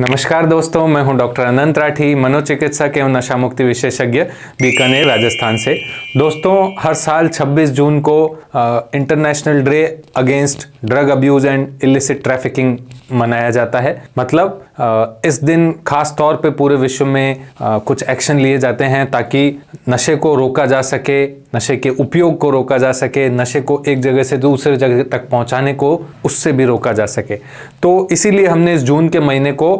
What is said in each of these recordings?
नमस्कार दोस्तों मैं हूं डॉक्टर अनंत राठी मनोचिकित्सक एवं नशा मुक्ति विशेषज्ञ बीकानेर राजस्थान से दोस्तों हर साल 26 जून को international day against drug abuse and illicit trafficking मनाया जाता है मतलब आ, इस दिन खास तौर पे पूरे विश्व में आ, कुछ एक्शन लिए जाते हैं ताकि नशे को रोका जा सके नशे के उपयोग को रोका जा सके नशे को एक जगह से दूसरे जगह तक पहुंचाने को उससे भी रोका जा सके तो इसीलिए हमने इस जून के महीने को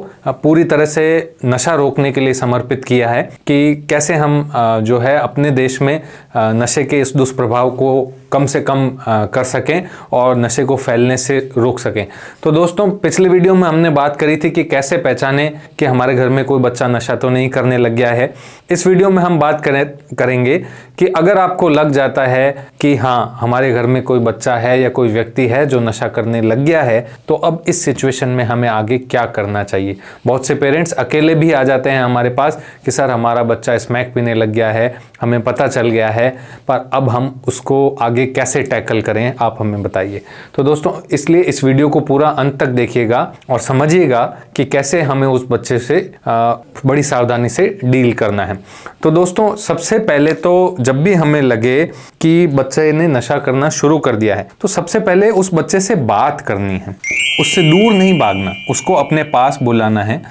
पूरी तरह से नशा रोकने के लिए समर्पित किया है कि कैसे हम जो है अपने देश में नशे के इस दुष्प्रभाव को कम से कम कर सकें और नशे को फैलने से रोक सकें तो दोस्तों पिछले वीडियो में हमने बात करी थी कि कैसे पहचाने कि हमारे घर में कोई बच्चा नशा तो नहीं करने लग गया है इस वीडियो में हम बात करें करेंगे कि अगर आपको लग जाता है कि हाँ हमारे घर में कोई बच्चा है या कोई व्यक्ति है जो नशा करने लग गया है तो अब इस सिचुएशन में हमें आगे क्या करना चाहिए बहुत से पेरेंट्स अकेले भी आ जाते हैं हमारे पास कि सर हमारा बच्चा स्मैक पीने लग गया है हमें पता चल गया है पर अब हम उसको आगे आगे कैसे टैकल करें आप हमें बताइए तो दोस्तों इसलिए इस वीडियो को पूरा अंत तक देखिएगा और समझिएगा कि कैसे हमें उस बच्चे से बड़ी सावधानी से डील करना है तो दोस्तों सबसे पहले तो जब भी हमें लगे कि बच्चे ने नशा करना शुरू कर दिया है तो सबसे पहले उस बच्चे से बात करनी है उससे दूर नहीं भागना उसको अपने पास बुलाना है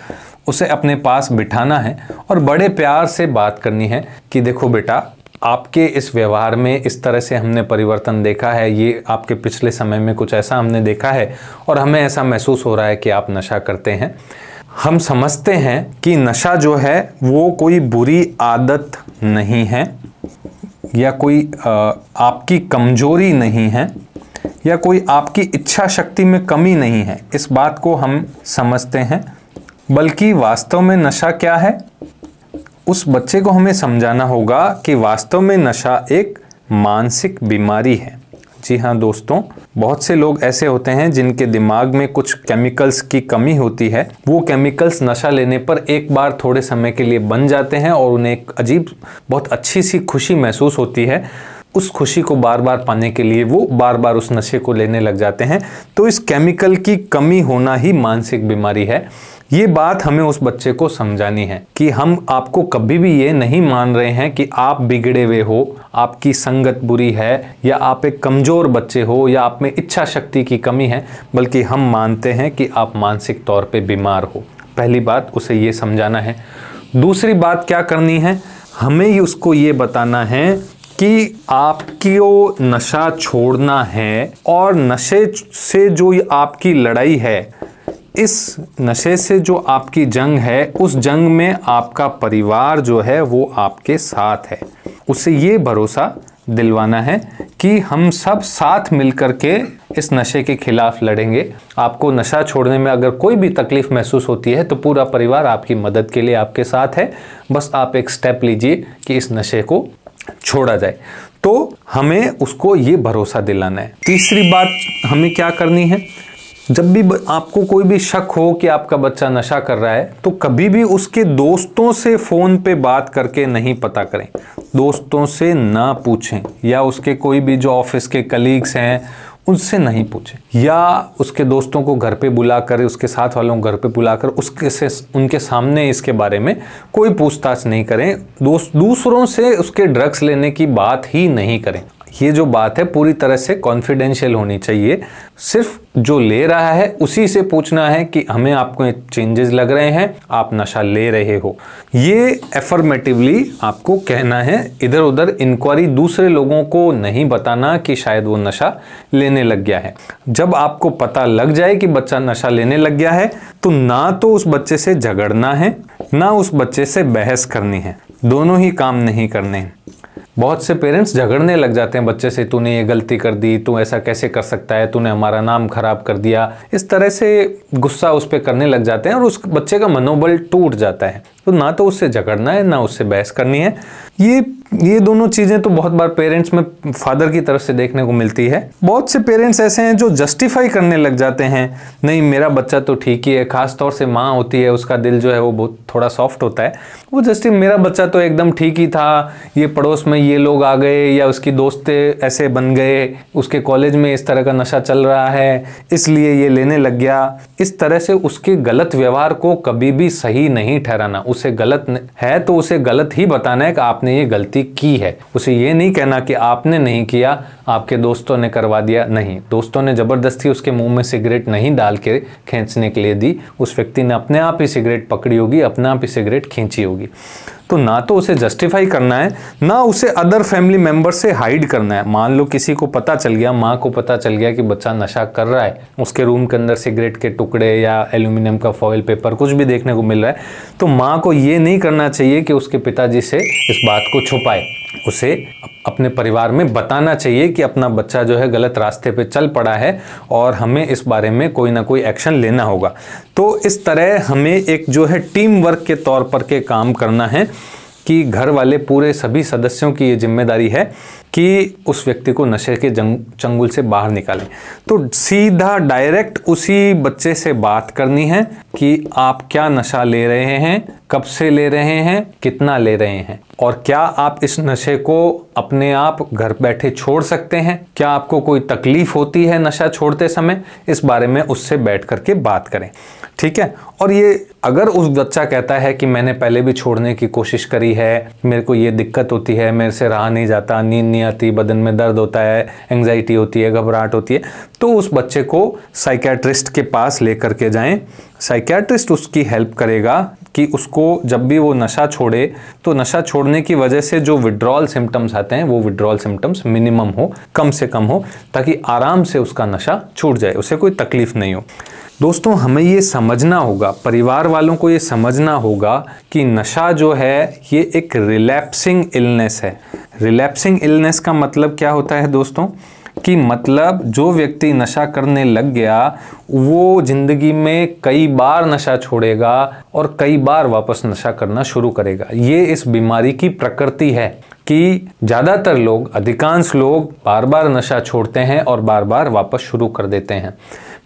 उसे अपने पास बिठाना है और बड़े प्यार से बात करनी है कि देखो बेटा आपके इस व्यवहार में इस तरह से हमने परिवर्तन देखा है ये आपके पिछले समय में कुछ ऐसा हमने देखा है और हमें ऐसा महसूस हो रहा है कि आप नशा करते हैं हम समझते हैं कि नशा जो है वो कोई बुरी आदत नहीं है या कोई आपकी कमजोरी नहीं है या कोई आपकी इच्छा शक्ति में कमी नहीं है इस बात को हम समझते हैं बल्कि वास्तव में नशा क्या है उस बच्चे को हमें समझाना होगा कि वास्तव में नशा एक मानसिक बीमारी है जी हाँ दोस्तों बहुत से लोग ऐसे होते हैं जिनके दिमाग में कुछ केमिकल्स की कमी होती है वो केमिकल्स नशा लेने पर एक बार थोड़े समय के लिए बन जाते हैं और उन्हें एक अजीब बहुत अच्छी सी खुशी महसूस होती है उस खुशी को बार बार पाने के लिए वो बार बार उस नशे को लेने लग जाते हैं तो इस केमिकल की कमी होना ही मानसिक बीमारी है ये बात हमें उस बच्चे को समझानी है कि हम आपको कभी भी ये नहीं मान रहे हैं कि आप बिगड़े हुए हो आपकी संगत बुरी है या आप एक कमज़ोर बच्चे हो या आप में इच्छा शक्ति की कमी है बल्कि हम मानते हैं कि आप मानसिक तौर पे बीमार हो पहली बात उसे ये समझाना है दूसरी बात क्या करनी है हमें उसको ये बताना है कि आपको नशा छोड़ना है और नशे से जो आपकी लड़ाई है इस नशे से जो आपकी जंग है उस जंग में आपका परिवार जो है वो आपके साथ है उसे ये भरोसा दिलवाना है कि हम सब साथ मिलकर के इस नशे के खिलाफ लड़ेंगे आपको नशा छोड़ने में अगर कोई भी तकलीफ महसूस होती है तो पूरा परिवार आपकी मदद के लिए आपके साथ है बस आप एक स्टेप लीजिए कि इस नशे को छोड़ा जाए तो हमें उसको ये भरोसा दिलाना है तीसरी बात हमें क्या करनी है जब भी आपको कोई भी शक हो कि आपका बच्चा नशा कर रहा है तो कभी भी उसके दोस्तों से फ़ोन पे बात करके नहीं पता करें दोस्तों से ना पूछें या उसके कोई भी जो ऑफिस के कलीग्स हैं उनसे नहीं पूछे या उसके दोस्तों को घर पे बुलाकर उसके साथ वालों को घर पे बुलाकर उसके से उनके सामने इसके बारे में कोई पूछताछ नहीं करें दोस्त दूसरों से उसके ड्रग्स लेने की बात ही नहीं करें ये जो बात है पूरी तरह से कॉन्फिडेंशियल होनी चाहिए सिर्फ जो ले रहा है उसी से पूछना है कि हमें आपको चेंजेस लग रहे हैं आप नशा ले रहे हो ये एफर्मेटिवली आपको कहना है इधर उधर इंक्वायरी दूसरे लोगों को नहीं बताना कि शायद वो नशा लेने लग गया है जब आपको पता लग जाए कि बच्चा नशा लेने लग गया है तो ना तो उस बच्चे से झगड़ना है ना उस बच्चे से बहस करनी है दोनों ही काम नहीं करने बहुत से पेरेंट्स झगड़ने लग जाते हैं बच्चे से तूने ये गलती कर दी तू ऐसा कैसे कर सकता है तूने हमारा नाम खराब कर दिया इस तरह से गुस्सा उस पर करने लग जाते हैं और उस बच्चे का मनोबल टूट जाता है तो ना तो उससे झगड़ना है ना उससे बहस करनी है ये ये दोनों चीज़ें तो बहुत बार पेरेंट्स में फादर की तरफ से देखने को मिलती है बहुत से पेरेंट्स ऐसे हैं जो जस्टिफाई करने लग जाते हैं नहीं मेरा बच्चा तो ठीक ही है खास तौर से माँ होती है उसका दिल जो है वो बहुत थोड़ा सॉफ्ट होता है वो जस्टि मेरा बच्चा तो एकदम ठीक ही था ये पड़ोस में ये लोग आ गए या उसकी दोस्त ऐसे बन गए उसके कॉलेज में इस तरह का नशा चल रहा है इसलिए ये लेने लग गया इस तरह से उसके गलत व्यवहार को कभी भी सही नहीं ठहराना उसे गलत है तो उसे गलत ही बताना है कि आपने ये गलती की है उसे ये नहीं कहना कि आपने नहीं किया आपके दोस्तों ने करवा दिया नहीं दोस्तों ने ज़बरदस्ती उसके मुंह में सिगरेट नहीं डाल के खींचने के लिए दी उस व्यक्ति ने अपने आप ही सिगरेट पकड़ी होगी अपने आप ही सिगरेट खींची होगी तो ना तो उसे जस्टिफाई करना है ना उसे अदर फैमिली मेम्बर से हाइड करना है मान लो किसी को पता चल गया माँ को पता चल गया कि बच्चा नशा कर रहा है उसके रूम के अंदर सिगरेट के टुकड़े या एल्यूमिनियम का फॉयल पेपर कुछ भी देखने को मिल रहा है तो माँ को ये नहीं करना चाहिए कि उसके पिताजी से इस बात को छुपाए उसे अपने परिवार में बताना चाहिए कि अपना बच्चा जो है गलत रास्ते पे चल पड़ा है और हमें इस बारे में कोई ना कोई एक्शन लेना होगा तो इस तरह हमें एक जो है टीम वर्क के तौर पर के काम करना है कि घर वाले पूरे सभी सदस्यों की ये जिम्मेदारी है कि उस व्यक्ति को नशे के जंग चंगुल से बाहर निकालें तो सीधा डायरेक्ट उसी बच्चे से बात करनी है कि आप क्या नशा ले रहे हैं कब से ले रहे हैं कितना ले रहे हैं और क्या आप इस नशे को अपने आप घर बैठे छोड़ सकते हैं क्या आपको कोई तकलीफ होती है नशा छोड़ते समय इस बारे में उससे बैठ करके बात करें ठीक है और ये अगर उस बच्चा कहता है कि मैंने पहले भी छोड़ने की कोशिश करी है मेरे को ये दिक्कत होती है मेरे से रहा नहीं जाता नींद नहीं आती बदन में दर्द होता है एंगजाइटी होती है घबराहट होती है तो उस बच्चे को साइकेट्रिस्ट के पास लेकर के जाएं साइकेट्रिस्ट उसकी हेल्प करेगा कि उसको जब भी वो नशा छोड़े तो नशा छोड़ने की वजह से जो विड्रॉल सिम्टम्स आते हैं वो विड्रॉल सिम्टम्स मिनिमम हो कम से कम हो ताकि आराम से उसका नशा छूट जाए उसे कोई तकलीफ नहीं हो दोस्तों हमें ये समझना होगा परिवार वालों को ये समझना होगा कि नशा जो है ये एक रिलैप्सिंग इलनेस है रिलैप्सिंग इलनेस का मतलब क्या होता है दोस्तों कि मतलब जो व्यक्ति नशा करने लग गया वो ज़िंदगी में कई बार नशा छोड़ेगा और कई बार वापस नशा करना शुरू करेगा ये इस बीमारी की प्रकृति है कि ज़्यादातर लोग अधिकांश लोग बार बार नशा छोड़ते हैं और बार बार वापस शुरू कर देते हैं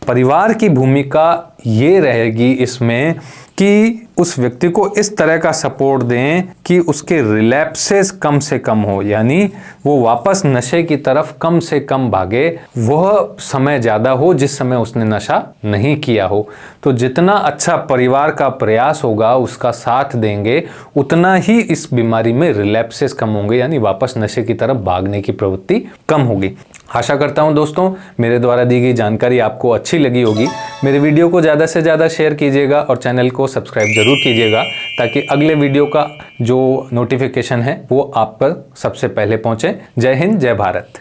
परिवार की भूमिका ये रहेगी इसमें कि उस व्यक्ति को इस तरह का सपोर्ट दें कि उसके रिलैप्सेस कम से कम हो यानी वो वापस नशे की तरफ कम से कम भागे वह समय ज़्यादा हो जिस समय उसने नशा नहीं किया हो तो जितना अच्छा परिवार का प्रयास होगा उसका साथ देंगे उतना ही इस बीमारी में रिलैप्सेस कम होंगे यानी वापस नशे की तरफ भागने की प्रवृत्ति कम होगी आशा करता हूं दोस्तों मेरे द्वारा दी गई जानकारी आपको अच्छी लगी होगी मेरे वीडियो को ज़्यादा से ज़्यादा शेयर कीजिएगा और चैनल को सब्सक्राइब ज़रूर कीजिएगा ताकि अगले वीडियो का जो नोटिफिकेशन है वो आप पर सबसे पहले पहुँचे जय हिंद जय भारत